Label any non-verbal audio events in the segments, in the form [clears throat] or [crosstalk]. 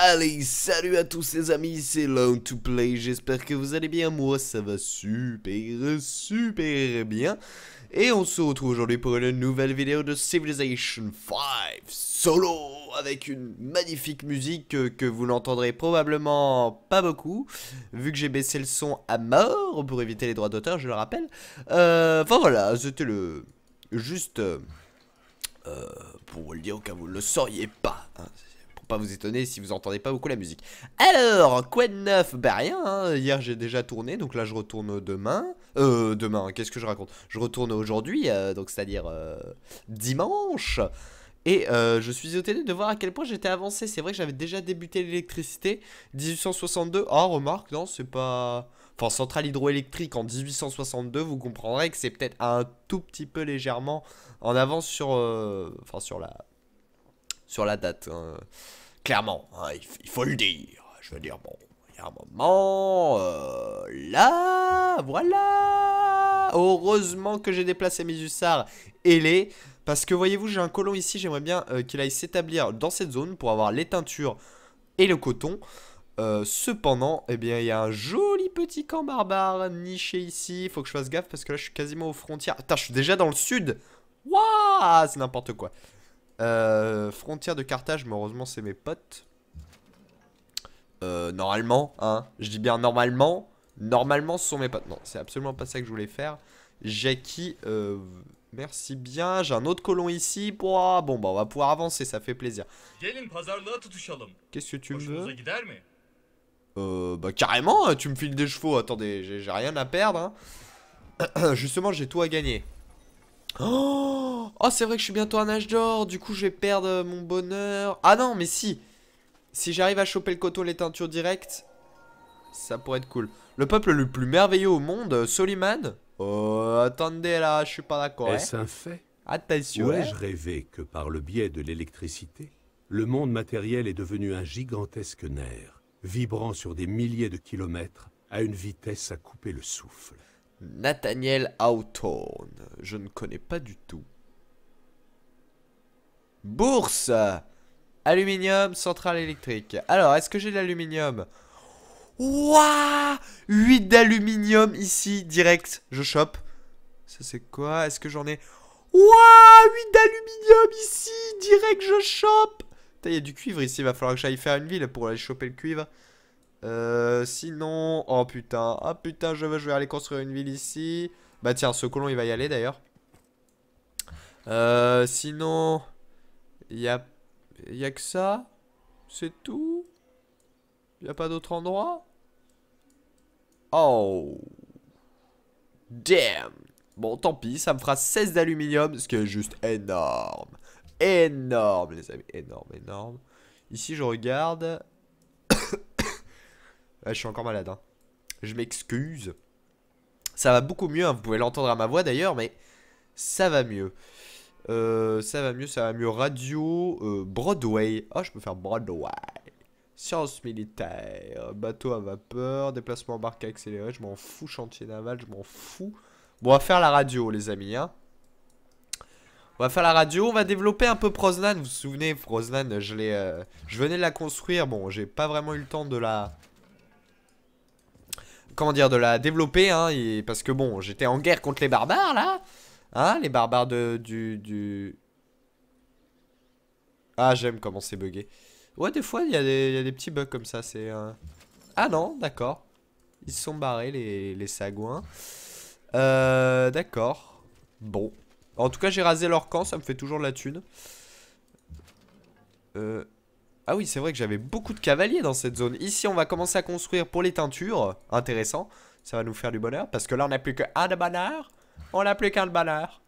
Allez, salut à tous les amis, c'est lone to Play, j'espère que vous allez bien, moi ça va super, super bien. Et on se retrouve aujourd'hui pour une nouvelle vidéo de Civilization 5 solo, avec une magnifique musique que, vous n'entendrez probablement pas beaucoup, vu que j'ai baissé le son à mort pour éviter les droits d'auteur, je le rappelle. Euh, enfin voilà, c'était le... juste... Euh, euh, pour le dire au cas où vous le sauriez pas. Hein. pour pas vous étonner si vous entendez pas beaucoup la musique. Alors, quoi de neuf Bah rien, hein. hier j'ai déjà tourné, donc là je retourne demain. Euh, demain, qu'est-ce que je raconte Je retourne aujourd'hui, euh, donc c'est-à-dire euh, dimanche. Et je suis étonné de voir à quel point j'étais avancé. C'est vrai que j'avais déjà débuté l'électricité. 1862. Ah, remarque, non, c'est pas enfin centrale hydroélectrique en 1862, vous comprendrez que c'est peut-être un tout petit peu légèrement en avance sur, euh, enfin sur la, sur la date. Hein. Clairement, hein, il, faut le dire. Je veux dire bon, il y a un moment, euh, là, voilà. Heureusement que j'ai déplacé mes hussards les Parce que voyez-vous, j'ai un colon ici, j'aimerais bien euh, qu'il aille s'établir dans cette zone pour avoir les teintures et le coton. cependant, eh bien, il y a un joli petit camp barbare niché ici. Faut que je fasse gaffe parce que là, je suis quasiment aux frontières. Attends je suis déjà dans le sud. Waouh, c'est n'importe quoi. Euh, frontière de Carthage, mais heureusement, c'est mes potes. Euh, normalement, hein. Je dis bien normalement. Normalement, ce sont mes potes. Non, c'est absolument pas ça que je voulais faire. Jackie, euh, merci bien. J'ai un autre colon ici. Bon, bah, on va pouvoir avancer, ça fait plaisir. Qu'est-ce que tu veux euh, bah carrément, hein, tu me files des chevaux. Attendez, j'ai rien à perdre. Hein. [clears throat] Justement, j'ai tout à gagner. Oh, c'est vrai que je suis bientôt un âge d'or. Du coup, je vais perdre mon bonheur. Ah non, mais si. Si j'arrive à choper le coton les teintures directes, ça pourrait être cool. Le peuple le plus merveilleux au monde, euh, Soliman. Oh, attendez là, je suis pas d'accord. Est-ce hein. un fait Attention. Où ai-je rêvé que par le biais de l'électricité, le monde matériel est devenu un gigantesque nerf vibrant sur des milliers de kilomètres à une vitesse à couper le souffle. Nathaniel Hawthorne, je ne connais pas du tout. Bourse Aluminium, centrale électrique. Alors, est-ce que j'ai de l'aluminium Ouah 8 d'aluminium ici, direct, je chope. Ça c'est quoi Est-ce que j'en ai Ouah 8 d'aluminium ici, direct, je chope il y a du cuivre ici, il va falloir que j'aille faire une ville pour aller choper le cuivre. Euh, sinon... Oh putain, oh, putain, je veux, je vais aller construire une ville ici. Bah tiens, ce colon, il va y aller d'ailleurs. Euh, sinon... Il y a... que ça C'est tout Il a pas d'autre endroit Oh Damn Bon, tant pis, ça me fera 16 d'aluminium, ce qui est juste énorme énorme, les amis. Énorme, énorme. Ici, je regarde. [coughs] Ah, je suis encore malade. Hein. Je m'excuse. Ça va beaucoup mieux. Hein. Vous pouvez l'entendre à ma voix d'ailleurs, mais ça va mieux. Euh, ça va mieux, ça va mieux. Radio, euh, Broadway. oh, je peux faire Broadway. Science militaire, bateau à vapeur, déplacement en barque accéléré. Je m'en fous, chantier naval, je m'en fous. Bon, on va faire la radio, les amis. Hein. On va faire la radio, on va développer un peu Proznan. Vous vous souvenez, Proznan, je l'ai, euh, je venais de la construire. Bon, j'ai pas vraiment eu le temps de la, comment dire, de la développer, hein, parce que bon, j'étais en guerre contre les barbares là, hein, les barbares de, du, du... Ah, j'aime comment c'est buggé. Ouais, des fois, il y, a des petits bugs comme ça, c'est... Ah non, d'accord. Ils sont barrés, les, les sagouins. Euh, d'accord. Bon. En tout cas, j'ai rasé leur camp, ça me fait toujours de la thune. Euh, ah oui, c'est vrai que j'avais beaucoup de cavaliers dans cette zone. Ici, on va commencer à construire pour les teintures. Intéressant. Ça va nous faire du bonheur. Parce que là, on n'a plus qu'un de bonheur. On n'a plus qu'un de bonheur.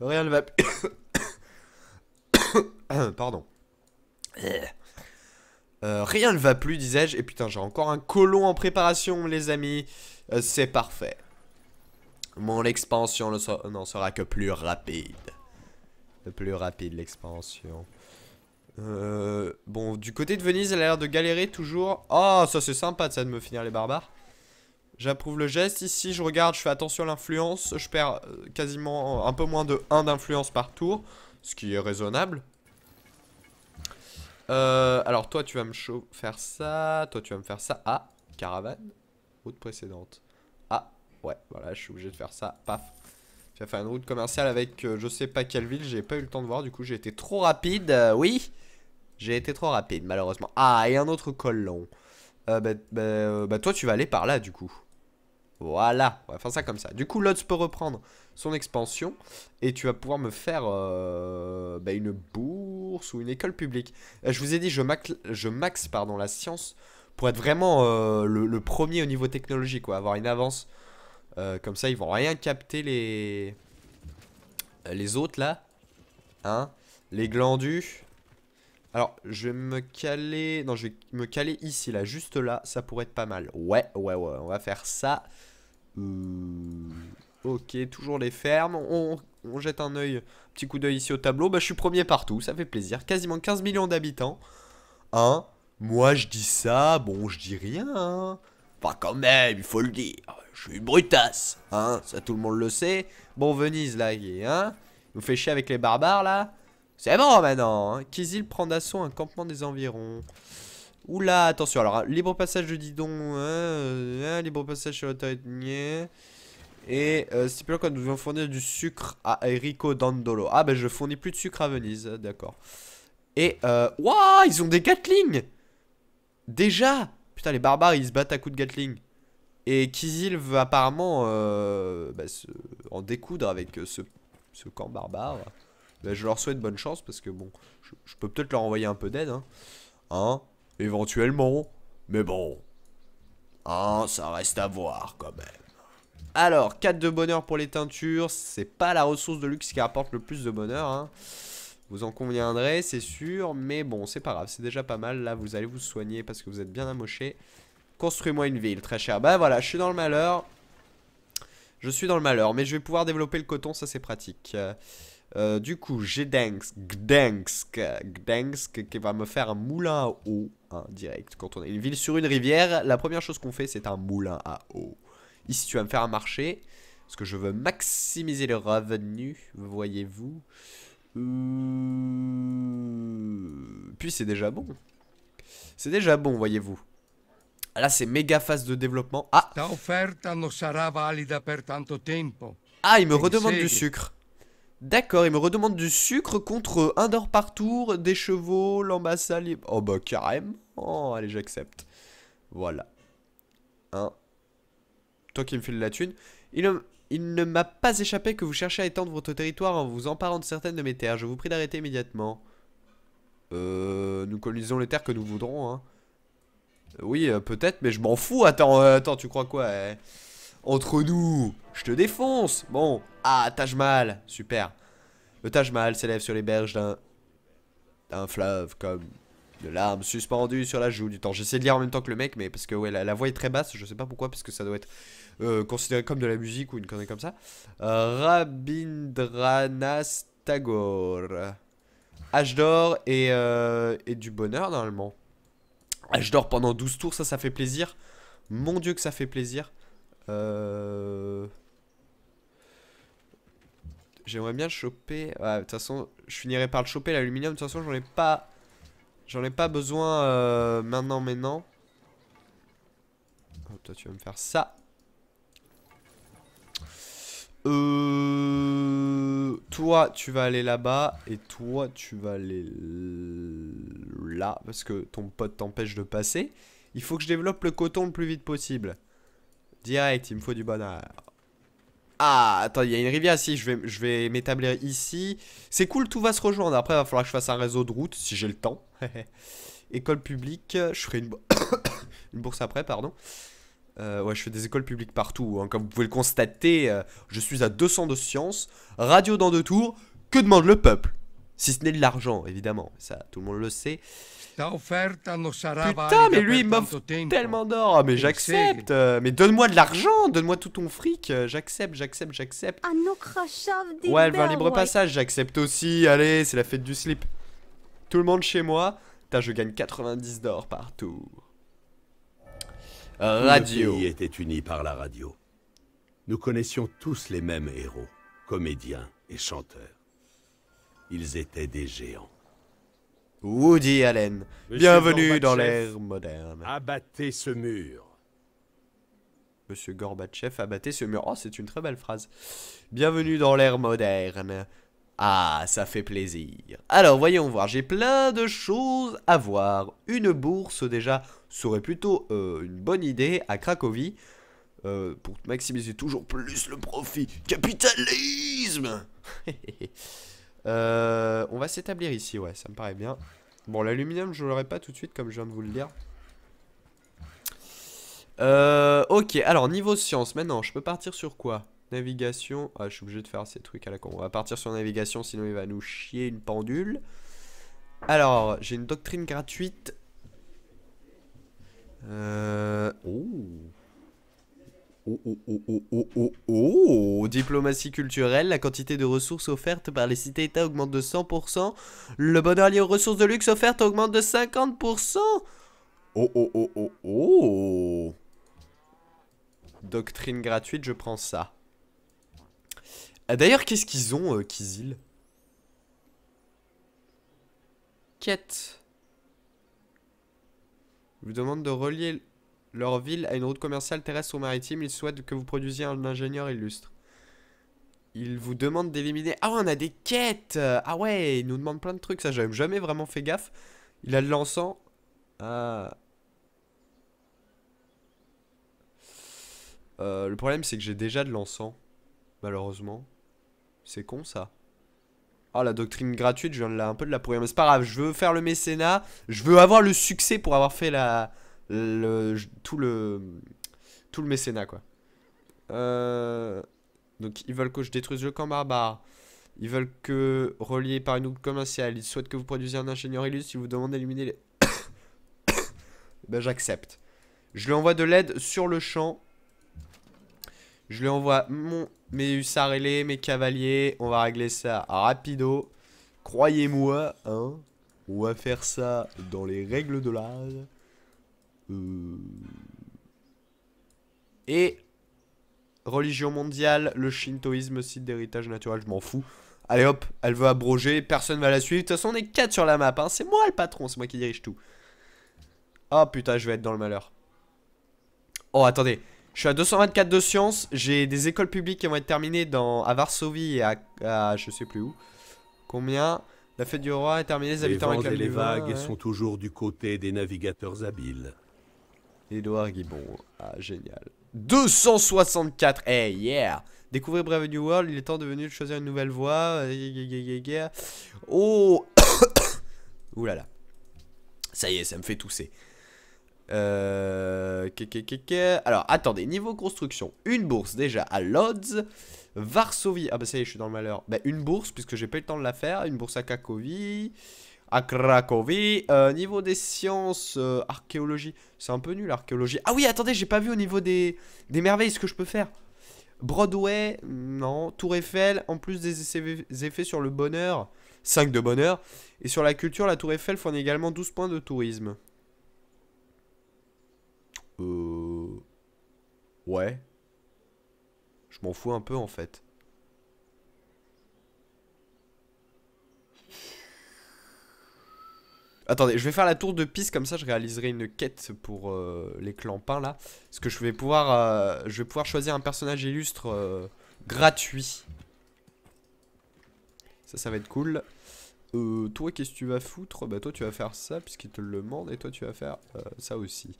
Rien ne va plus. [coughs] Pardon. Euh, rien ne va plus, disais-je. Et putain, j'ai encore un colon en préparation, les amis. Euh, c'est parfait. Mon expansion n'en sera, que plus rapide. Le plus rapide, l'expansion. Euh, bon, du côté de Venise, elle a l'air de galérer toujours. Oh, ça c'est sympa de ça me finir les barbares. J'approuve le geste. Ici, je regarde, je fais attention à l'influence. Je perds euh, quasiment un peu moins de 1 d'influence par tour. Ce qui est raisonnable. Euh, alors, toi, tu vas me faire ça. Toi, tu vas me faire ça. Ah, caravane. Route précédente. Ouais, voilà, je suis obligé de faire ça. Paf. vas fait une route commerciale avec euh, je sais pas quelle ville, j'ai pas eu le temps de voir, du coup j'ai été trop rapide. Euh, oui, j'ai été trop rapide, malheureusement. Ah, et un autre col long. bah, toi, tu vas aller par là, du coup. Voilà, on va faire ça comme ça. Du coup, l'autre peut reprendre son expansion et tu vas pouvoir me faire euh, ben, une bourse ou une école publique. Je vous ai dit, je, max, je max pardon, la science pour être vraiment le, le, premier au niveau technologique, quoi, avoir une avance euh, comme ça, ils vont rien capter les les autres là. Hein Les glandus. Alors, je vais me caler... Non, je vais me caler ici, là, juste là. Ça pourrait être pas mal. Ouais, ouais, ouais. On va faire ça. Euh, ok, toujours les fermes. On, jette un oeil, petit coup d'œil ici au tableau. Bah, je suis premier partout, ça fait plaisir. Quasiment 15 millions d'habitants. Hein Moi, je dis ça, bon, je dis rien. Hein pas quand même, il faut le dire. Ah, je suis une brutasse, hein, ça tout le monde le sait. Bon, Venise, là, il hein nous fait chier avec les barbares, là. C'est bon, maintenant, hein. Kizil prend d'assaut un campement des environs. Oula, attention, alors, hein, libre passage de Didon, hein, euh, libre passage sur l'autorité. Et c'est plus quand nous devons fournir du sucre à Erico Dandolo. Ah, ben, je fournis plus de sucre à Venise, d'accord. Et, euh, waouh, ils ont des Gatling Déjà Putain, les barbares, ils se battent à coups de Gatling. Et Kizil veut apparemment euh, bah, se, en découdre avec euh, ce, camp barbare. Bah, je leur souhaite bonne chance parce que bon, je, peux peut-être leur envoyer un peu d'aide. Hein. hein. Éventuellement. Mais bon. Hein, ça reste à voir quand même. Alors, 4 de bonheur pour les teintures. C'est pas la ressource de luxe qui rapporte le plus de bonheur. Hein. Vous en conviendrez, c'est sûr, mais bon, c'est pas grave, c'est déjà pas mal. Là, vous allez vous soigner parce que vous êtes bien amoché. Construis-moi une ville, très cher. Bah voilà, je suis dans le malheur. Je suis dans le malheur, mais je vais pouvoir développer le coton, ça c'est pratique. Euh, du coup, j'ai Gdansk, Gdansk, Gdansk, qui va me faire un moulin à eau, hein, direct. Quand on est une ville sur une rivière, la première chose qu'on fait, c'est un moulin à eau. Ici, tu vas me faire un marché, parce que je veux maximiser les revenus, voyez-vous. Euh, puis c'est déjà bon. C'est déjà bon, voyez-vous. Là, c'est méga phase de développement. Ah Ah, il me redemande du sucre. D'accord, il me redemande du sucre contre un d'or par tour, des chevaux, l'ambassade... Oh bah carrément Allez, j'accepte. Voilà. Hein. Toi qui me files la thune. Il me... Il ne m'a pas échappé que vous cherchez à étendre votre territoire en vous emparant de certaines de mes terres. Je vous prie d'arrêter immédiatement. Euh, nous colonisons les terres que nous voudrons, hein. Euh, oui, euh, peut-être, mais je m'en fous. Attends, euh, attends, tu crois quoi eh? Entre nous, je te défonce. Bon, ah, Taj super. Le Taj s'élève sur les berges d'un d'un fleuve comme de larmes suspendues sur la joue du temps. J'essaie de lire en même temps que le mec, mais parce que ouais, la, voix est très basse, je sais pas pourquoi, parce que ça doit être euh, considéré comme de la musique ou une connerie comme ça. Rabindranastagor Rabindranath Tagore. H d'or et, euh, et, du bonheur normalement. H d'or pendant 12 tours, ça, ça fait plaisir. Mon dieu que ça fait plaisir. Euh, j'aimerais bien choper... Ah, de toute façon, je finirai par le choper, l'aluminium. De toute façon, j'en ai pas J'en ai pas besoin euh, maintenant, maintenant. Oh, toi, tu vas me faire ça. Euh, toi, tu vas aller là-bas. Et toi, tu vas aller là. Parce que ton pote t'empêche de passer. Il faut que je développe le coton le plus vite possible. Direct, il me faut du bonheur. Ah, attends, il y a une rivière ici, je vais, je vais m'établir ici. C'est cool, tout va se rejoindre. Après, il va falloir que je fasse un réseau de routes, si j'ai le temps. [laughs] École publique, je ferai une, [coughs] une bourse après, pardon. Euh, ouais, je fais des écoles publiques partout. Hein. Comme vous pouvez le constater, euh, je suis à 200 de sciences. Radio dans deux tours, que demande le peuple Si ce n'est de l'argent, évidemment. Ça, tout le monde le sait. Putain, mais lui, il m'offre tellement d'or. Ah, mais j'accepte. Euh, mais donne-moi de l'argent, donne-moi tout ton fric. Euh, j'accepte, j'accepte, j'accepte. Ouais, elle veut un libre passage, j'accepte aussi. Allez, c'est la fête du slip. Tout le monde chez moi. Putain, je gagne 90 d'or par euh, tour. Radio. Le pays était uni par la radio. Nous connaissions tous les mêmes héros, comédiens et chanteurs. Ils étaient des géants. Woody Allen. Bienvenue dans l'ère moderne. Abattez ce mur. Monsieur Gorbatchev, abattez ce mur. Oh, c'est une très belle phrase. Bienvenue dans l'ère moderne. Ah, ça fait plaisir. Alors, voyons voir, j'ai plein de choses à voir. Une bourse, déjà, serait plutôt euh, une bonne idée à Cracovie. Euh, pour maximiser toujours plus le profit. Capitalisme [laughs] Euh, on va s'établir ici, ouais, ça me paraît bien. Bon, l'aluminium, je l'aurai pas tout de suite, comme je viens de vous le dire. Euh, ok, alors, niveau science, maintenant, je peux partir sur quoi Navigation. Ah, je suis obligé de faire ces trucs à la con. On va partir sur navigation, sinon il va nous chier une pendule. Alors, j'ai une doctrine gratuite. Euh... Oh Oh, oh, oh, oh, oh oh! Diplomatie culturelle, la quantité de ressources offertes par les cités-états augmente de 100%. Le bonheur lié aux ressources de luxe offertes augmente de 50%. Oh, oh, oh, oh, oh. Doctrine gratuite, je prends ça. Ah, d'ailleurs, qu'est-ce qu'ils ont, euh, Kizil Quête. Je vous demande de relier leur ville a une route commerciale terrestre ou maritime. Ils souhaitent que vous produisiez un ingénieur illustre. Ils vous demandent d'éliminer... Ah on a des quêtes euh, Ah ouais, ils nous demandent plein de trucs. Ça, j'avais jamais vraiment fait gaffe. Il a de l'encens. Euh, euh, le problème, c'est que j'ai déjà de l'encens. Malheureusement. C'est con, ça. Ah, la doctrine gratuite, je viens de la, un peu de la pourrir. Mais c'est pas grave, je veux faire le mécénat. Je veux avoir le succès pour avoir fait la, tout, le, tout le mécénat, quoi. Euh, donc, ils veulent que je détruise le camp barbare. Ils veulent que, relié par une route commerciale, ils souhaitent que vous produisiez un ingénieur illustre. Ils vous demandent d'éliminer les... [coughs] ben, j'accepte. Je lui envoie de l'aide sur le champ. Je lui envoie mon, mes hussards mes cavaliers. On va régler ça rapido. Croyez-moi, hein, on va faire ça dans les règles de l'art. Euh, et religion mondiale, le shintoïsme, site d'héritage naturel, je m'en fous. Allez hop, elle veut abroger, personne va la suivre. De toute façon, on est 4 sur la map, hein. c'est moi le patron, c'est moi qui dirige tout. Oh putain, je vais être dans le malheur. Oh, attendez, je suis à 224 de sciences, j'ai des écoles publiques qui vont être terminées dans, à Varsovie et à, je sais plus où. Combien La fête du roi est terminée, les, habitants les vagues sont toujours du côté des navigateurs habiles. Edouard Guibon. Ah, génial. 264 Hey, yeah Découvrez Brave New World, il est temps de venir choisir une nouvelle voie. Oh [coughs] Ouh là là. Ça y est, ça me fait tousser. Euh... Alors, attendez, niveau construction, une bourse déjà à Lodz, Varsovie, ah bah ça y est, je suis dans le malheur. Bah, une bourse, puisque j'ai pas eu le temps de la faire, une bourse à Cracovie, à Cracovie. Euh, niveau des sciences, euh, archéologie, c'est un peu nul l'archéologie. Ah oui, attendez, j'ai pas vu au niveau des, des merveilles ce que je peux faire. Broadway, non. Tour Eiffel, en plus des effets sur le bonheur, 5 de bonheur. Et sur la culture, la Tour Eiffel fournit également 12 points de tourisme. Euh... Ouais. Je m'en fous un peu en fait. Attendez, je vais faire la tour de piste, comme ça je réaliserai une quête pour euh, les clampins là. Parce que je vais pouvoir, euh, je vais pouvoir choisir un personnage illustre euh, gratuit. Ça, ça va être cool. toi, qu'est-ce que tu vas foutre Bah toi, tu vas faire ça puisqu'il te le demande et toi, tu vas faire ça aussi.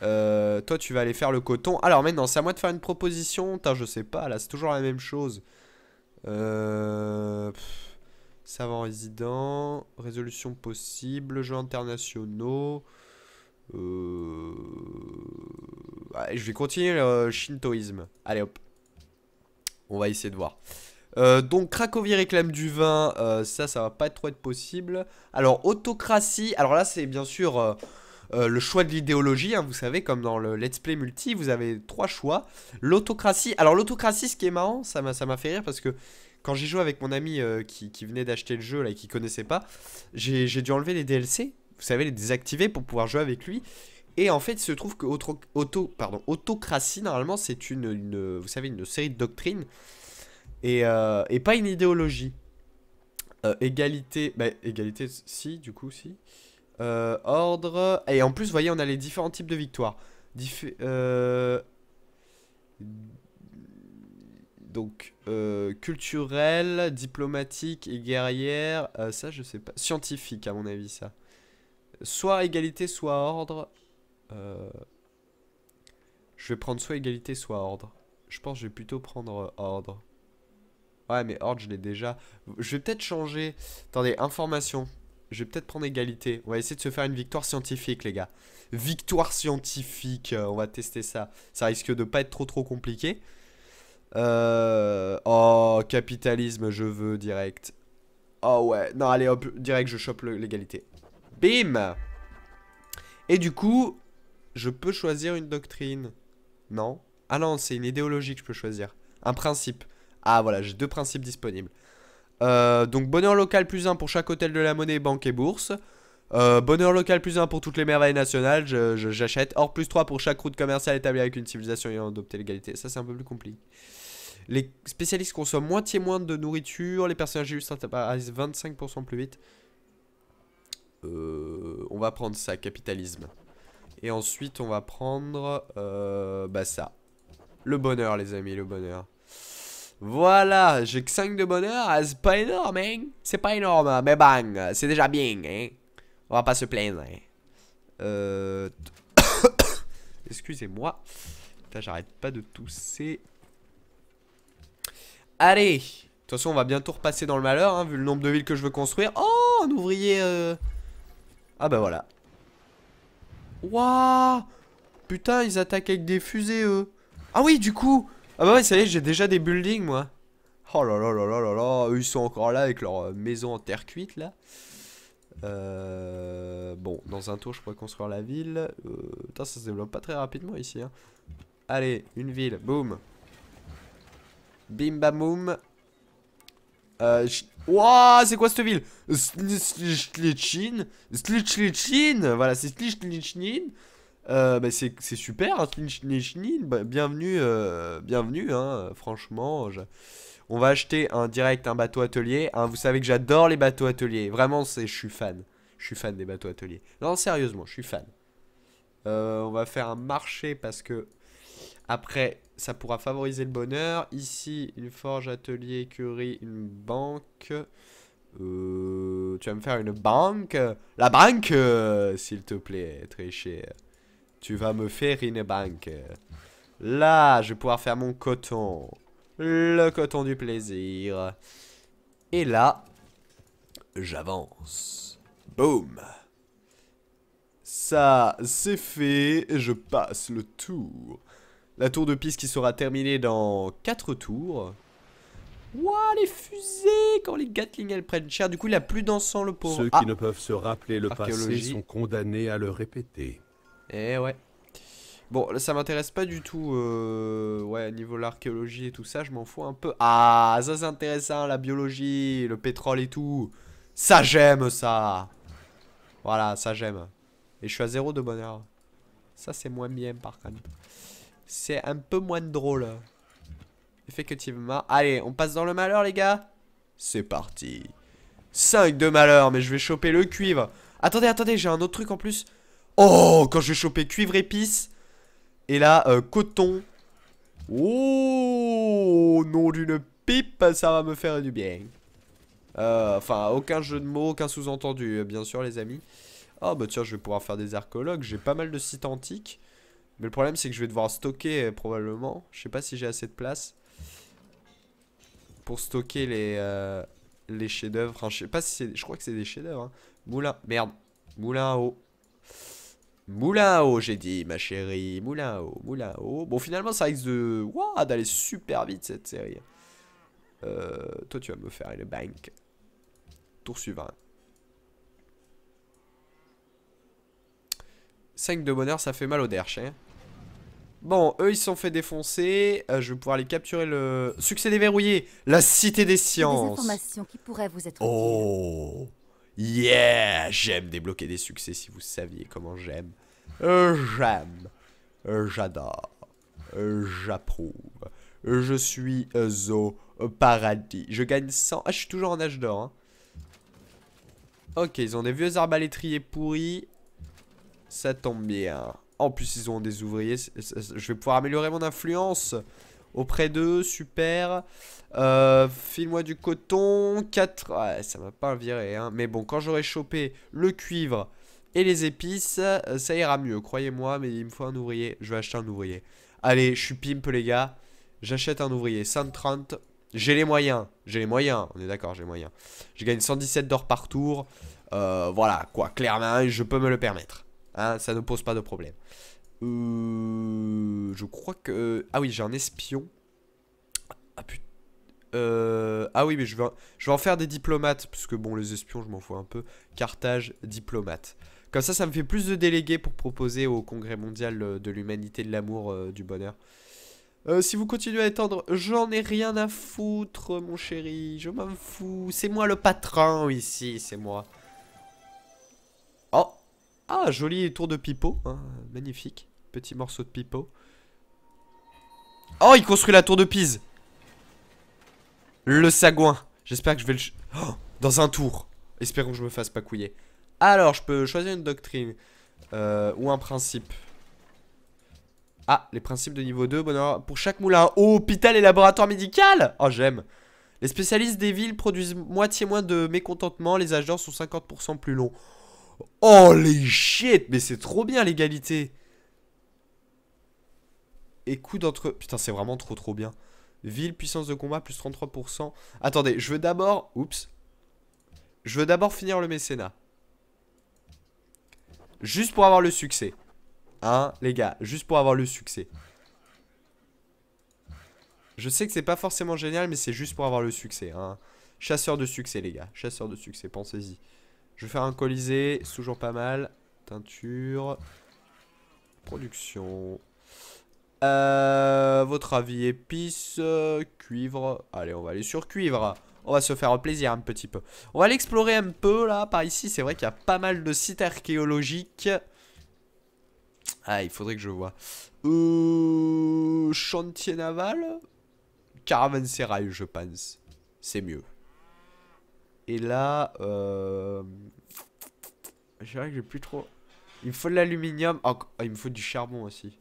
toi, tu vas aller faire le coton. Alors maintenant, c'est à moi de faire une proposition. je sais pas, là, c'est toujours la même chose. Euh... Savant résident résolution possible, jeux internationaux. Euh, je vais continuer le euh, shintoïsme. Allez hop. On va essayer de voir. Euh, donc Cracovie réclame du vin, ça ça va pas trop être possible. Alors autocratie, alors là c'est bien sûr le choix de l'idéologie, hein, vous savez comme dans le let's play multi vous avez trois choix. L'autocratie, alors l'autocratie ce qui est marrant ça m'a fait rire parce que quand j'ai joué avec mon ami euh, qui, venait d'acheter le jeu là, et qui connaissait pas, j'ai dû enlever les DLC, vous savez, les désactiver pour pouvoir jouer avec lui. Et en fait, il se trouve que auto, pardon, autocratie, normalement, c'est une, vous savez, une série de doctrines et, euh, pas une idéologie. Euh, égalité, bah, égalité, si, du coup, si. ordre, et en plus, vous voyez, on a les différents types de victoires. Euh donc euh, culturelle, diplomatique et guerrière. Euh, ça, je sais pas. Scientifique, à mon avis, ça. Soit égalité, soit ordre. Euh, je vais prendre soit égalité, soit ordre. Je pense que je vais plutôt prendre euh, ordre. Ouais, mais ordre, je l'ai déjà. Je vais peut-être changer. Attendez, information. Je vais peut-être prendre égalité. On va essayer de se faire une victoire scientifique, les gars. Victoire scientifique, on va tester ça. Ça risque de pas être trop trop compliqué. Euh... Oh, capitalisme, je veux direct. Oh ouais, non, allez hop, direct, je chope l'égalité. Bim Et du coup, je peux choisir une doctrine. Non Ah non, c'est une idéologie que je peux choisir. Un principe. Ah voilà, j'ai deux principes disponibles. Euh, donc bonheur local plus un pour chaque hôtel de la monnaie, banque et bourse. Euh, bonheur local plus 1 pour toutes les merveilles nationales, j'achète. Or plus 3 pour chaque route commerciale établie avec une civilisation ayant adopté l'égalité. Ça c'est un peu plus compliqué. Les spécialistes consomment moitié moins de nourriture, les personnages illustratifs apparaissent 25% plus vite. Euh, on va prendre ça, capitalisme. Et ensuite, on va prendre euh, bah ça. Le bonheur, les amis, le bonheur. Voilà, j'ai que 5 de bonheur, ah, c'est pas énorme, hein C'est pas énorme, hein. mais bang, c'est déjà bien, hein On va pas se plaindre, hein. euh... [coughs] Excusez-moi. J'arrête pas de tousser. Allez De toute façon, on va bientôt repasser dans le malheur, hein, vu le nombre de villes que je veux construire. Oh, un ouvrier... Euh. Ah bah voilà. Waouh Putain, ils attaquent avec des fusées, eux. Ah oui, du coup Ah bah ouais, ça y est, j'ai déjà des buildings, moi. Oh là là là là là là, eux, ils sont encore là avec leur euh, maison en terre cuite, là. Euh... Bon, dans un tour, je pourrais construire la ville. Euh... Putain, ça se développe pas très rapidement, ici. Hein. Allez, une ville, boum Bim bam boum. Euh, Wouah, c'est quoi cette ville Slichlichin. Slitchin Voilà, c'est Slitchin euh, bah, c'est super, hein, bah, bienvenue, euh, bienvenue, hein, franchement. On va acheter un direct, un bateau atelier. Hein. vous savez que j'adore les bateaux ateliers. Vraiment, je suis fan. Je suis fan des bateaux ateliers. Non, sérieusement, je suis fan. Euh, on va faire un marché parce que après, ça pourra favoriser le bonheur. Ici, une forge, atelier, écurie, une banque. Euh, tu vas me faire une banque La banque, s'il te plaît, cher. Tu vas me faire une banque. Là, je vais pouvoir faire mon coton. Le coton du plaisir. Et là, j'avance. Boum ça, c'est fait, je passe le tour. La tour de piste qui sera terminée dans 4 tours. Wouah, les fusées Quand les Gatling, elles prennent cher. Du coup, il a plus d'encens, le pauvre. Ceux ah. qui ne peuvent se rappeler le passé sont condamnés à le répéter. Eh ouais. Bon, ça m'intéresse pas du tout. Euh... Ouais, niveau l'archéologie et tout ça, je m'en fous un peu. Ah, ça c'est intéressant, la biologie, le pétrole et tout. Ça, j'aime ça Voilà, ça, j'aime. Et je suis à zéro de bonheur. Ça, c'est moins bien, par contre c'est un peu moins drôle. Effectivement. Allez, on passe dans le malheur, les gars. C'est parti. 5 de malheur, mais je vais choper le cuivre. Attendez, attendez, j'ai un autre truc en plus. Oh, quand je vais choper cuivre épice. Et là, euh, coton. Oh, nom d'une pipe, ça va me faire du bien. Euh, enfin, aucun jeu de mots, aucun sous-entendu, euh, bien sûr, les amis. Oh, bah tiens, je vais pouvoir faire des archéologues. J'ai pas mal de sites antiques. Mais le problème, c'est que je vais devoir stocker euh, probablement. Je sais pas si j'ai assez de place pour stocker les, euh, les chefs d'oeuvre je sais pas si c'est. Je crois que c'est des chefs d'oeuvre hein. Moulin. Merde. Moulin à eau. Moulin à j'ai dit, ma chérie. Moulin à eau, moulin à Bon, finalement, ça risque de. Waouh, d'aller super vite cette série. Euh, toi, tu vas me faire une bank. Tour suivant. 5 de bonheur, ça fait mal au derche. Hein. Bon, eux, ils se sont fait défoncer. Euh, je vais pouvoir les capturer le... Succès déverrouillé La cité des sciences Des informations qui pourraient vous être Oh Yeah J'aime débloquer des succès si vous saviez comment j'aime. Euh, j'aime. Euh, j'adore. J'approuve. Je suis au paradis. Je gagne 100... Ah, je suis toujours en âge d'or. Hein. Ok, ils ont des vieux arbalétriers pourris. Ça tombe bien. En plus, ils ont des ouvriers. Je vais pouvoir améliorer mon influence auprès d'eux. Super. Euh, File-moi du coton. 4. Ouais, ça m'a pas viré. Hein. Mais bon, quand j'aurai chopé le cuivre et les épices, euh, ça ira mieux. Croyez-moi, mais il me faut un ouvrier. Je vais acheter un ouvrier. Allez, je suis pimp, les gars. J'achète un ouvrier. 130. J'ai les moyens. J'ai les moyens. On est d'accord, j'ai les moyens. Je gagne 117 d'or par tour. Euh, voilà, quoi. Clairement, je peux me le permettre. Ah, ça ne pose pas de problème. Euh, je crois que... Ah oui, j'ai un espion. Ah putain. Euh, ah oui, mais je vais, je vais en faire des diplomates. Parce que bon, les espions, je m'en fous un peu. Carthage, diplomate. Comme ça, ça me fait plus de délégués pour proposer au Congrès mondial euh, de l'humanité, de l'amour, du bonheur. si vous continuez à étendre, j'en ai rien à foutre, mon chéri. Je m'en fous. C'est moi le patron ici, c'est moi. Oh, ah, joli tour de pipeau. Hein, magnifique. Petit morceau de pipeau. Oh, il construit la tour de Pise. Le sagouin. J'espère que je vais le... Oh, dans un tour. Espérons que je me fasse pas couiller. Alors, je peux choisir une doctrine. Euh, ou un principe. Ah, les principes de niveau 2. Bonheur. Pour chaque moulin hôpital et laboratoire médical. Oh, j'aime. Les spécialistes des villes produisent moitié moins de mécontentement. Les agents sont 50% plus longs. Oh les shit, mais c'est trop bien l'égalité. Et coup d'entre... Putain, c'est vraiment trop trop bien. Ville, puissance de combat, plus 33%. Attendez, je veux d'abord... Oups. Je veux d'abord finir le mécénat. Juste pour avoir le succès. Hein, les gars, juste pour avoir le succès. Je sais que c'est pas forcément génial, mais c'est juste pour avoir le succès. Hein. Chasseur de succès, les gars. Chasseur de succès, pensez-y. Je vais faire un colisée, c'est toujours pas mal. Teinture. Production. Euh, votre avis épice, cuivre. Allez, on va aller sur cuivre. On va se faire plaisir un petit peu. On va l'explorer un peu là, par ici. C'est vrai qu'il y a pas mal de sites archéologiques. Ah, il faudrait que je vois. Euh, chantier naval Caravansérail, je pense. C'est mieux. Et là, euh... je que j'ai plus trop. Il me faut de l'aluminium. Oh, il me faut du charbon aussi.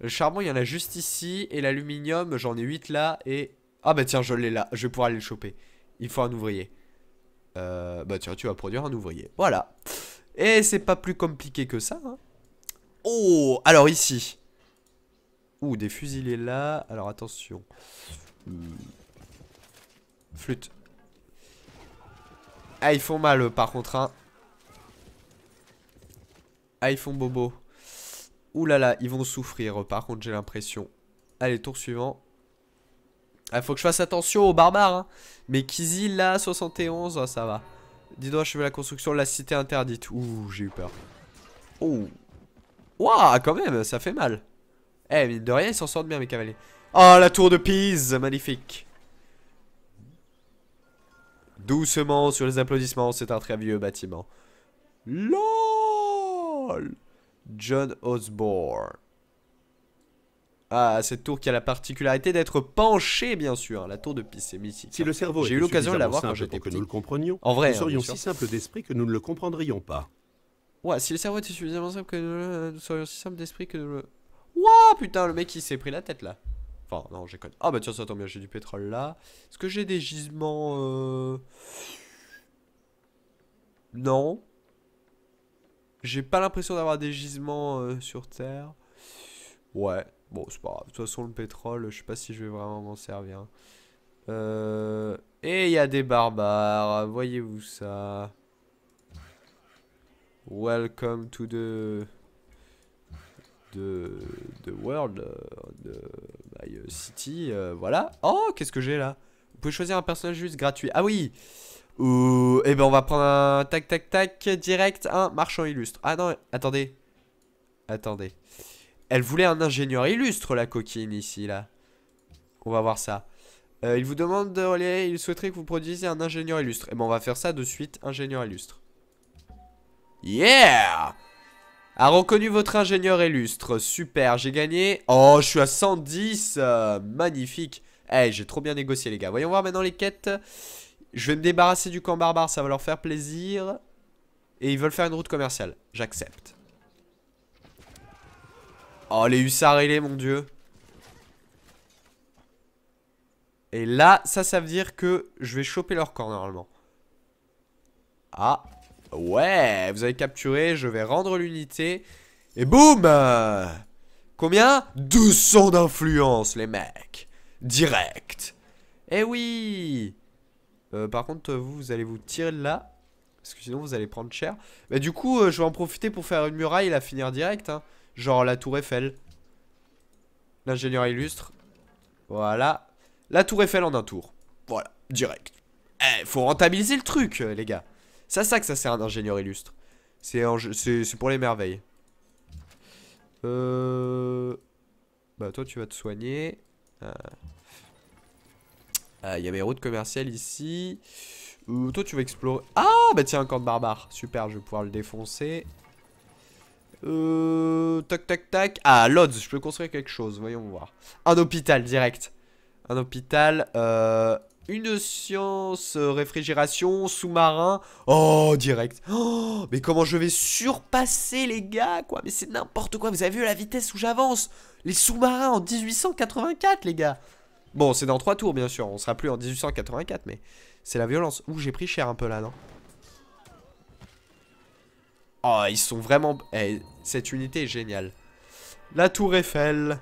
Le charbon, il y en a juste ici. Et l'aluminium, j'en ai 8 là. Et. Ah bah tiens, je l'ai là. Je vais pouvoir aller le choper. Il faut un ouvrier. Euh, bah tiens, tu vas produire un ouvrier. Voilà. Et c'est pas plus compliqué que ça. Hein. Oh Alors ici. Ouh, des est là. Alors attention. Hmm. Flûte. Ah, ils font mal, par contre. Hein. Ah, ils font bobo. Ouh là là, ils vont souffrir, par contre, j'ai l'impression. Allez, tour suivant. Ah, faut que je fasse attention aux barbares. Hein. Mais Kizzy, là, 71, ah, ça va. Dis-donc, je veux la construction de la cité interdite. Ouh, j'ai eu peur. Ouh. Ouah, quand même, ça fait mal. Eh, mais de rien, ils s'en sortent bien, mes cavaliers. Oh, la tour de Pise, magnifique doucement sur les applaudissements, c'est un très vieux bâtiment. LOL John Osborne. Ah, cette tour qui a la particularité d'être penchée, bien sûr. La tour de Pise mythique. Si le cerveau J'ai eu l'occasion de l'avoir j'étais que nous le comprenions, en vrai, nous hein, serions si simples d'esprit que nous ne le comprendrions pas. Ouais, si le cerveau était suffisamment simple que nous, nous serions si simples d'esprit que nous le... Ouah, putain, le mec il s'est pris la tête là. Enfin, non, j'ai Ah bah tiens, ça tombe bien, j'ai du pétrole là. Est-ce que j'ai des gisements... Euh, non. J'ai pas l'impression d'avoir des gisements euh, sur Terre. Ouais, bon, c'est pas grave. De toute façon, le pétrole, je sais pas si je vais vraiment m'en servir. Euh, et il y a des barbares, voyez-vous ça. Welcome to the de, World, euh, de bah, euh, City, euh, voilà. Oh, qu'est-ce que j'ai là Vous pouvez choisir un personnage juste gratuit. Ah oui Ou et eh ben on va prendre un tac tac tac direct, un marchand illustre. Ah non, attendez. Attendez. Elle voulait un ingénieur illustre, la coquine, ici, là. On va voir ça. il vous demande de il souhaiterait que vous produisiez un ingénieur illustre. et eh ben on va faire ça de suite, ingénieur illustre. Yeah a reconnu votre ingénieur illustre. Super, j'ai gagné. Oh, je suis à 110. Euh, magnifique. Eh, j'ai trop bien négocié, les gars. Voyons voir maintenant les quêtes. Je vais me débarrasser du camp barbare, ça va leur faire plaisir. Et ils veulent faire une route commerciale. J'accepte. Oh, les hussards ailés, mon dieu. Et là, ça, ça veut dire que je vais choper leur corps normalement. Ah, Ouais, vous avez capturé, je vais rendre l'unité. Et boum euh, Combien 200 d'influence, les mecs. Direct. Eh oui euh, Par contre, vous, vous allez vous tirer de là. Parce que sinon, vous allez prendre cher. Mais du coup, euh, je vais en profiter pour faire une muraille et la finir direct. Hein. Genre la tour Eiffel. L'ingénieur illustre. Voilà. La tour Eiffel en un tour. Voilà, direct. Eh, faut rentabiliser le truc, les gars. C'est ça que ça sert un ingénieur illustre. C'est pour les merveilles. Euh... Bah toi tu vas te soigner. Ah. Ah, il ah. a y routes commerciales ici. toi tu vas explorer. Ah bah tiens un camp de barbare. Super, je vais pouvoir le défoncer. Euh... Tac tac tac. Ah Lodz, je peux construire quelque chose, voyons voir. Un hôpital direct. Un hôpital. Euh une science euh, réfrigération, sous-marin. Oh, direct. Oh, mais comment je vais surpasser les gars, quoi. Mais c'est n'importe quoi. Vous avez vu la vitesse où j'avance Les sous-marins en 1884, les gars. Bon, c'est dans trois tours, bien sûr. On sera plus en 1884, mais c'est la violence. Ouh, j'ai pris cher un peu là, non Oh, ils sont vraiment... Eh, cette unité est géniale. La tour Eiffel.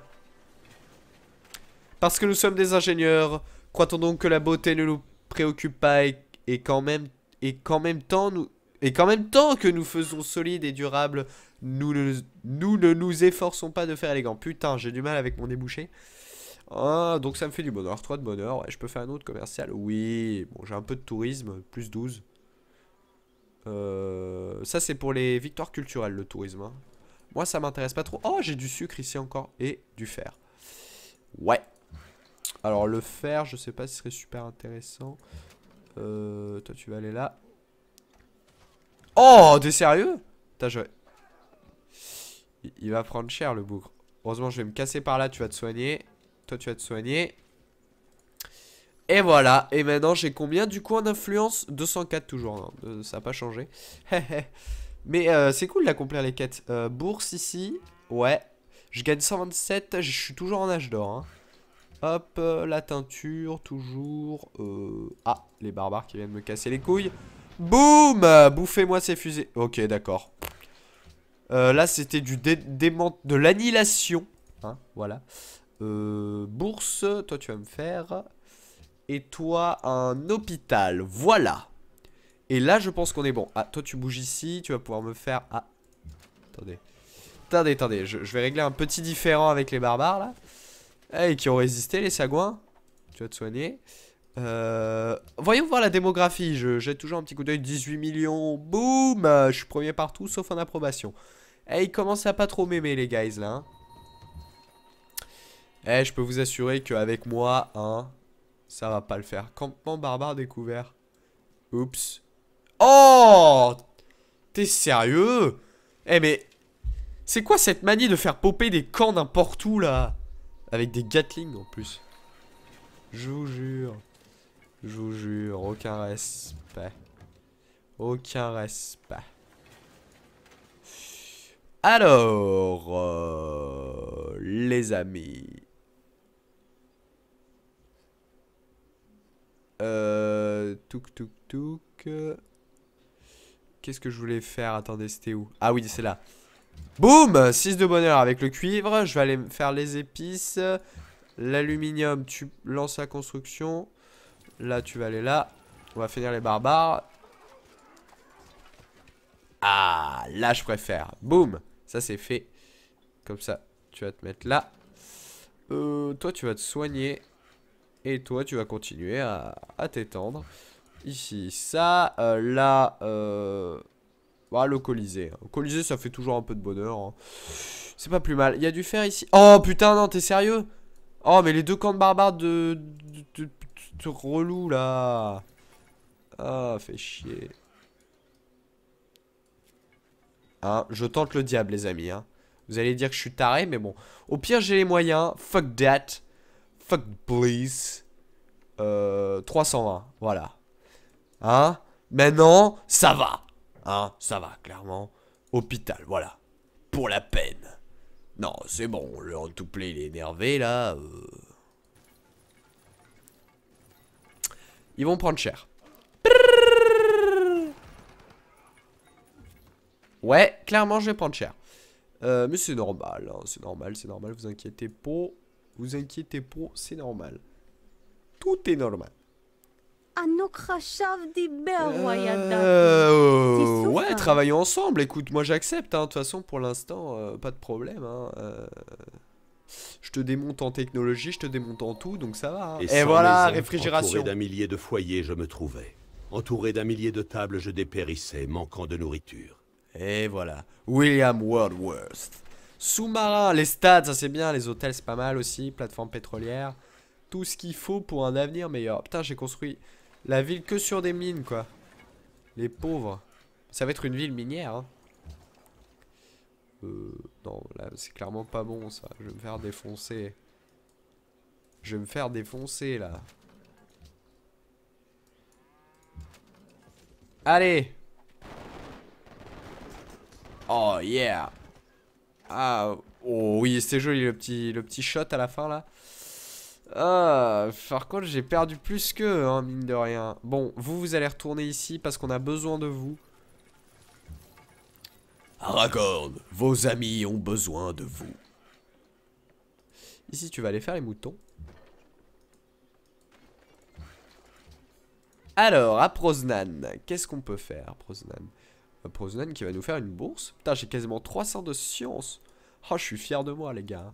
Parce que nous sommes des ingénieurs, Croit-on donc que la beauté ne nous préoccupe pas et, quand qu'en même, et même temps nous, et qu'en même temps que nous faisons solide et durable, nous ne, nous nous efforçons pas de faire élégant. Putain, j'ai du mal avec mon débouché. Ah, donc ça me fait du bonheur. 3 de bonheur. Ouais, je peux faire un autre commercial. Oui, bon, j'ai un peu de tourisme. Plus 12. Euh, ça, c'est pour les victoires culturelles, le tourisme. Hein. Moi, ça m'intéresse pas trop. Oh, j'ai du sucre ici encore. Et du fer. Ouais. Alors le fer, je sais pas si ce serait super intéressant. Euh, toi, tu vas aller là. Oh, t'es sérieux joué. Il va prendre cher le bougre. Heureusement, je vais me casser par là. Tu vas te soigner. Toi, tu vas te soigner. Et voilà. Et maintenant, j'ai combien du coup en 204 toujours. Hein. Euh, ça n'a pas changé. [laughs] Mais euh, c'est cool d'accomplir les quêtes. Euh, bourse ici. Ouais. Je gagne 127. Je suis toujours en âge d'or. Hein. Hop, euh, la teinture, toujours... Euh, ah, les barbares qui viennent me casser les couilles. Boum Bouffez-moi ces fusées. Ok, d'accord. Euh, là, c'était du dé de l'annihilation. Hein, voilà. bourse, toi, tu vas me faire. Et toi, un hôpital. Voilà. Et là, je pense qu'on est bon. Ah, toi, tu bouges ici. Tu vas pouvoir me faire... Ah, attendez. Attendez, attendez. Je, je vais régler un petit différent avec les barbares, là. Hey, eh, qui ont résisté les sagouins. Tu vas te soigner. Euh, voyons voir la démographie. Je jette toujours un petit coup d'œil. 18 millions. Boum euh, Je suis premier partout, sauf en approbation. Eh, ils commencent à pas trop m'aimer, les guys, là. Hein. Eh, je peux vous assurer qu'avec moi, hein, ça va pas le faire. Campement barbare découvert. Oups. Oh T'es sérieux Eh, mais... C'est quoi cette manie de faire popper des camps n'importe où, là avec des Gatling en plus. Je vous jure. Je vous jure, aucun respect. Aucun respect. Alors, euh, les amis. Euh, touk touk touk. Qu'est-ce que je voulais faire Attendez, c'était où Ah oui, c'est là. Boum 6 de bonheur avec le cuivre. Je vais aller faire les épices. L'aluminium, tu lances la construction. Là, tu vas aller là. On va finir les barbares. Ah, là, je préfère. Boum Ça, c'est fait. Comme ça, tu vas te mettre là. Euh, toi, tu vas te soigner. Et toi, tu vas continuer à, t'étendre. Ici, ça. Euh, là, euh, voilà bah, le Colisée. Hein. Le Colisée, ça fait toujours un peu de bonheur. Hein. C'est pas plus mal. Il y a du fer ici. Oh, putain, non, t'es sérieux Oh, mais les deux camps de barbares de... de... relou, là. Ah, fait chier. Hein, je tente le diable, les amis. Hein. Vous allez dire que je suis taré, mais bon. Au pire, j'ai les moyens. Fuck that. Fuck please. Euh, 320, voilà. Hein Maintenant, ça va. Ah, ça va, clairement. Hôpital, voilà. Pour la peine. Non, c'est bon, le entouplé, il est énervé, là. Euh. Ils vont prendre cher. Ouais, clairement, je vais prendre cher. Euh, mais c'est normal, hein, c'est normal, c'est normal, vous inquiétez pas. Vous inquiétez pas, c'est normal. Tout est normal. Euh, euh, ouais, travaillons ensemble. Écoute, moi j'accepte. Hein. De toute façon, pour l'instant, euh, pas de problème. Hein. je te démonte en technologie, je te démonte en tout, donc ça va. Hein. Et, voilà, réfrigération. Entouré d'un millier de foyers, je me trouvais. Entouré d'un millier de tables, je dépérissais, manquant de nourriture. Et voilà, William Wordsworth. Sous-marin, les stades, ça c'est bien, les hôtels c'est pas mal aussi, plateforme pétrolière. Tout ce qu'il faut pour un avenir meilleur. Putain, j'ai construit... La ville que sur des mines, quoi. Les pauvres. Ça va être une ville minière, hein. Euh, non, là, c'est clairement pas bon, ça. Je vais me faire défoncer. Je vais me faire défoncer, là. Allez Oh, yeah Ah, oh oui, c'était joli, le petit, le petit shot à la fin, là. Ah, par contre, j'ai perdu plus que, hein, mine de rien. Bon, vous, vous allez retourner ici parce qu'on a besoin de vous. Aragorn, vos amis ont besoin de vous. Ici, tu vas aller faire les moutons. Alors, à Prosnan, qu'est-ce qu'on peut faire, Proznan euh, Proznan qui va nous faire une bourse Putain, j'ai quasiment 300 de science. Oh, je suis fier de moi, les gars.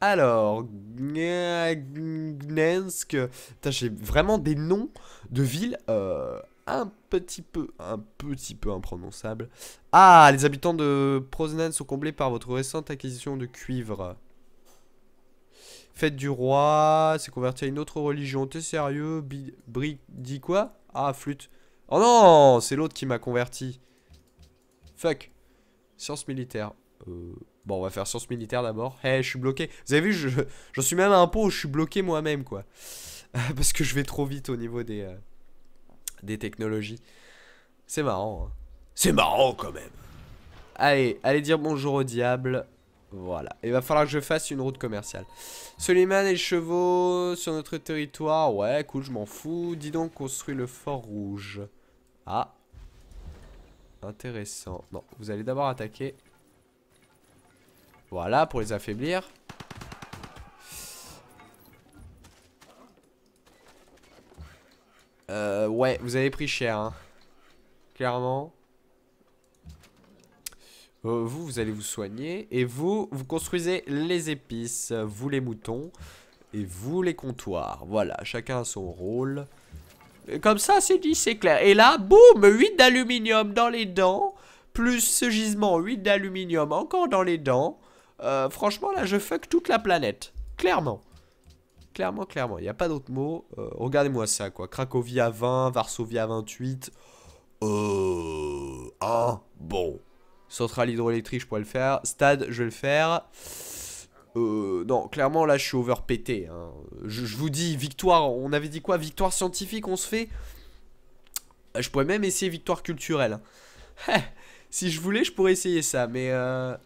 Alors, Gnagnensk, j'ai vraiment des noms de villes euh, un petit peu, un petit peu imprononçables. Ah, les habitants de Proznan sont comblés par votre récente acquisition de cuivre. Fête du roi, c'est converti à une autre religion. T'es sérieux Bri dit quoi Ah, flûte. Oh non, c'est l'autre qui m'a converti. Fuck. Science militaire. Euh... Bon, on va faire science militaire d'abord. Hé, eh, je suis bloqué. Vous avez vu, je, je suis même à un pot où je suis bloqué moi-même, quoi. [laughs] Parce que je vais trop vite au niveau des, euh, des technologies. C'est marrant. Hein. C'est marrant quand même. Allez, allez dire bonjour au diable. Voilà. Il va falloir que je fasse une route commerciale. Soliman et chevaux sur notre territoire. Ouais, cool, je m'en fous. Dis donc, construis le fort rouge. Ah. Intéressant. Non, vous allez d'abord attaquer. Voilà, pour les affaiblir. Euh, ouais, vous avez pris cher, hein. Clairement. Euh, vous, vous allez vous soigner. Et vous, vous construisez les épices, vous les moutons. Et vous les comptoirs. Voilà, chacun a son rôle. comme ça, c'est dit, c'est clair. Et là, boum, 8 d'aluminium dans les dents. Plus ce gisement, 8 d'aluminium encore dans les dents. Euh, franchement, là, je fuck toute la planète. Clairement. Clairement, clairement. Il n'y a pas d'autre mot. Euh, regardez-moi ça, quoi. à 20, Varsovie à 28. Euh... Ah, bon. Centrale hydroélectrique, je pourrais le faire. Stade, je vais le faire. Euh, non, clairement, là, je suis overpété. Hein. Je, vous dis, victoire... On avait dit quoi Victoire scientifique, on se fait euh, Je pourrais même essayer victoire culturelle. Hein. [laughs] si je voulais, je pourrais essayer ça, mais... Euh...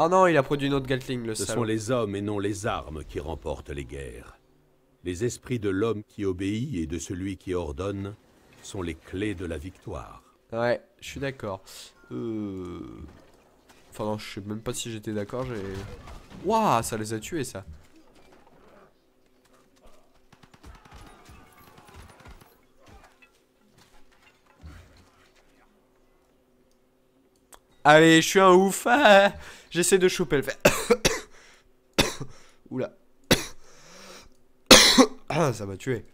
Oh non, il a produit une autre Gatling, le Ce sont les hommes et non les armes qui remportent les guerres. Les esprits de l'homme qui obéit et de celui qui ordonne sont les clés de la victoire. Ouais, je suis d'accord. Euh... Enfin non, je sais même pas si j'étais d'accord, j'ai... Waouh, ça les a tués, ça. Allez, je suis un ouf. [laughs] J'essaie de choper, le fait. [coughs] Oula. [coughs] ah, ça m'a tué.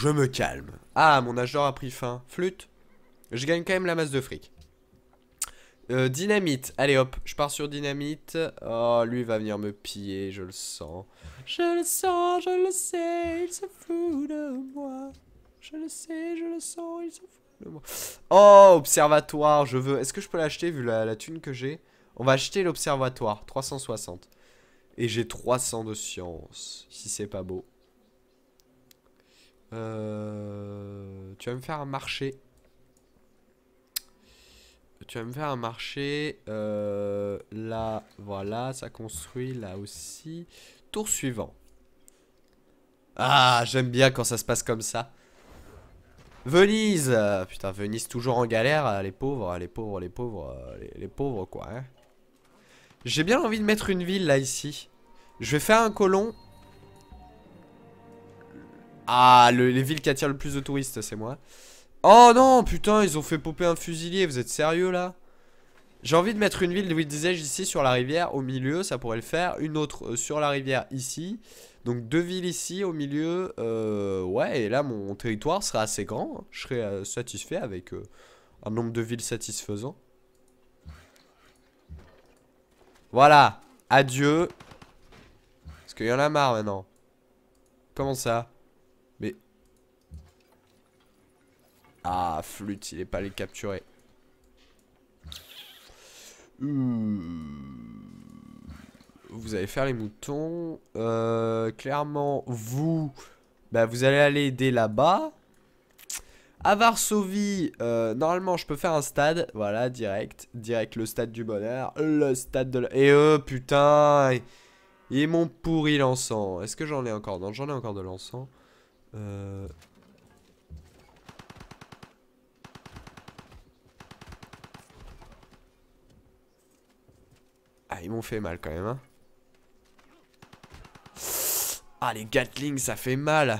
Je me calme. Ah, mon âge a pris fin. Flûte. Je gagne quand même la masse de fric. Euh, dynamite. Allez hop, je pars sur dynamite. Oh, lui va venir me piller, je le sens. Je le sens, je le sais, il se fout de moi. Je le sais, je le sens, il se fout. Oh, observatoire, je veux. Est-ce que je peux l'acheter vu la, la, thune que j'ai On va acheter l'observatoire, 360. Et j'ai 300 de science, si c'est pas beau. Euh, tu vas me faire un marché. Tu vas me faire un marché. Euh, là, voilà, ça construit là aussi. Tour suivant. Ah, j'aime bien quand ça se passe comme ça. Venise Putain, Venise toujours en galère, euh, les pauvres, les pauvres, les pauvres, euh, les, pauvres quoi. Hein. J'ai bien envie de mettre une ville là ici. Je vais faire un colon. Ah, les villes qui attirent le plus de touristes, c'est moi. Oh non, putain, ils ont fait popper un fusilier, vous êtes sérieux là J'ai envie de mettre une ville de je ici sur la rivière, au milieu, ça pourrait le faire. Une autre euh, sur la rivière ici. Donc deux villes ici au milieu. Euh, ouais, et là mon territoire sera assez grand. Je serai euh, satisfait avec euh, un nombre de villes satisfaisant. Voilà. Adieu. Est-ce qu'il y en a marre maintenant. Comment ça Mais... Ah, flûte, il est pas allé capturer. Hum vous allez faire les moutons. Euh, clairement, vous, bah, vous allez aller aider là-bas. À Varsovie, euh, normalement, je peux faire un stade. Voilà, direct. Direct, le stade du bonheur. Le stade de Et eux, putain Ils m'ont pourri l'encens. Est-ce que j'en ai encore Non, j'en ai encore de l'encens. Euh. Ah, ils m'ont fait mal quand même, hein. Ah, les Gatling, ça fait mal.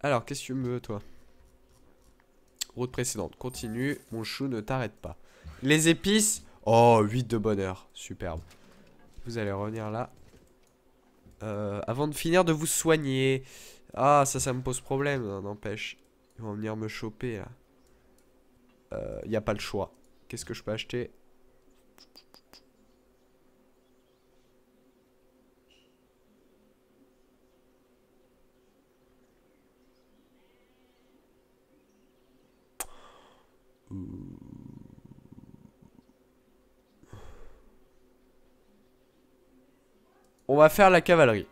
Alors, qu'est-ce que tu me veux, toi Route précédente, continue. Mon chou ne t'arrête pas. Les épices. Oh, 8 de bonheur. Superbe. Vous allez revenir là. Euh, avant de finir de vous soigner. Ah, ça, ça me pose problème, hein, n'empêche. Ils vont venir me choper, là. Il euh, n'y a pas le choix. Qu'est-ce que je peux acheter On va faire la cavalerie.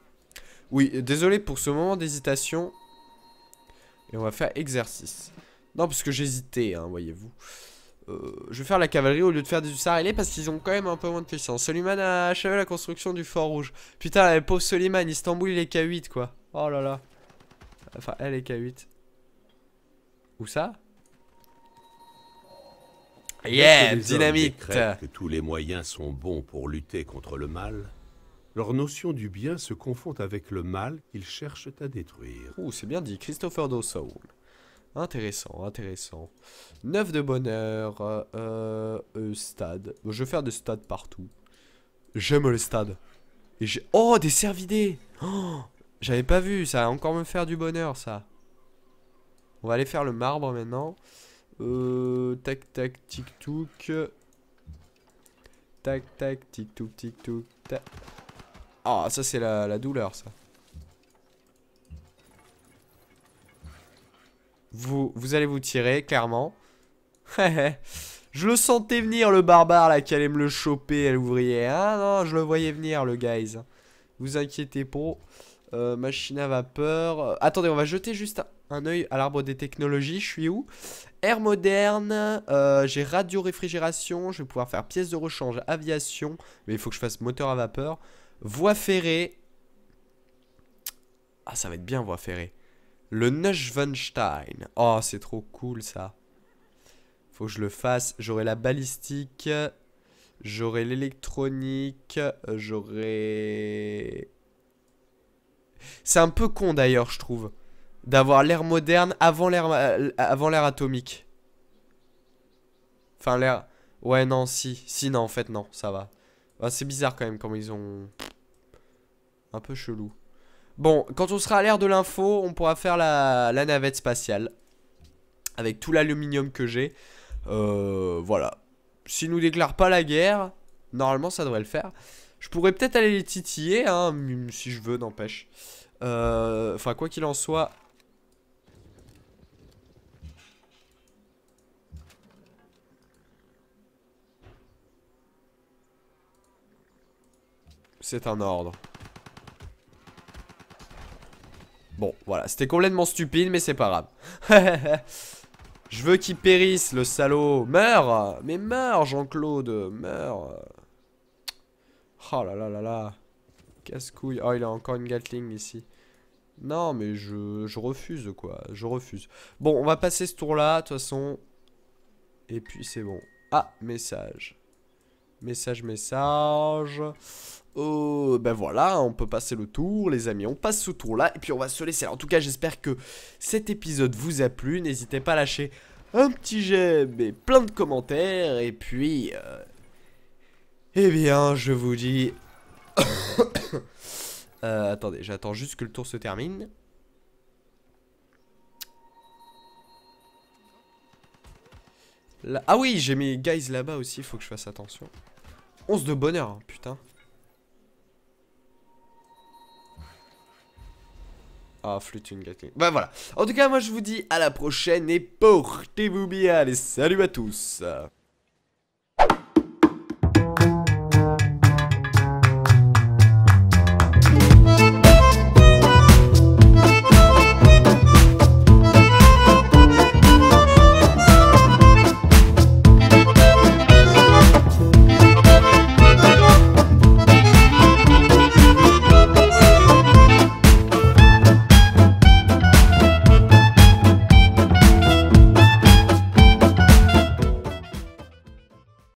Oui, désolé pour ce moment d'hésitation. Et on va faire exercice. Non, parce que j'hésitais, hein, voyez-vous. Euh, je vais faire la cavalerie au lieu de faire du ailés parce qu'ils ont quand même un peu moins de puissance. Soliman a achevé la construction du fort rouge. Putain, le pauvre Soliman, Istanbul, il est K8, quoi. Oh là là. Enfin, elle est K8. Où ça Yeah, dynamite que tous les moyens sont bons pour lutter contre le mal leur notion du bien se confond avec le mal qu'ils cherchent à détruire. Ouh, c'est bien dit, Christopher Dossoul. Intéressant, intéressant. Neuf de bonheur, euh, euh stade. Je vais faire des stades partout. J'aime le stade. Et j'ai... Oh, des cervidés oh, J'avais pas vu, ça va encore me faire du bonheur, ça. On va aller faire le marbre maintenant. Euh, tac, tac, tic, touc. Tac, tac, tic, touc, tic, touc, tac. Ah, ça c'est la, la douleur, ça. Vous, vous allez vous tirer, clairement. [laughs] je le sentais venir, le barbare, là, qui allait me le choper elle l'ouvrier. Ah non, je le voyais venir, le guys. Vous inquiétez pas. Euh, machine à vapeur. attendez, on va jeter juste un, oeil œil à l'arbre des technologies. Je suis où Air moderne. Euh, j'ai radio-réfrigération. Je vais pouvoir faire pièce de rechange, aviation. Mais il faut que je fasse moteur à vapeur. Voie ferrée. Ah, ça va être bien, voie ferrée. Le Neuschwanstein. Oh, c'est trop cool, ça. Faut que je le fasse. J'aurai la balistique. J'aurai l'électronique. J'aurai... C'est un peu con, d'ailleurs, je trouve. D'avoir l'ère moderne avant l'ère euh, atomique. Enfin, l'ère... Ouais, non, si. Si, non, en fait, non, ça va. Ah, c'est bizarre quand même comment ils ont... Un peu chelou. Bon, quand on sera à l'ère de l'info, on pourra faire la, navette spatiale. Avec tout l'aluminium que j'ai. Euh, voilà. S'ils nous déclarent pas la guerre, normalement ça devrait le faire. Je pourrais peut-être aller les titiller, hein, si je veux, n'empêche. Euh, enfin, quoi qu'il en soit, C'est un ordre. Bon, voilà, c'était complètement stupide, mais c'est pas grave. [laughs] Je veux qu'il périsse, le salaud. Meurs Mais meurs, Jean-Claude, meurs. Oh là là là là. Casse-couille. Oh, il a encore une Gatling ici. Non, mais je, je, refuse, quoi. Je refuse. Bon, on va passer ce tour-là, de toute façon. Et puis, c'est bon. Ah, message. Message, message. oh ben voilà, on peut passer le tour, les amis. On passe ce tour-là et puis on va se laisser. en tout cas, j'espère que cet épisode vous a plu. N'hésitez pas à lâcher un petit j'aime et plein de commentaires. Et puis, euh, eh bien, je vous dis... [coughs] Euh, attendez, j'attends juste que le tour se termine. Ah oui, j'ai mes guys là-bas aussi, il faut que je fasse attention. 11 de bonheur, hein, putain. Ah, flûte une gâteau. Bah voilà. En tout cas, moi je vous dis à la prochaine et portez-vous bien. Allez, salut à tous.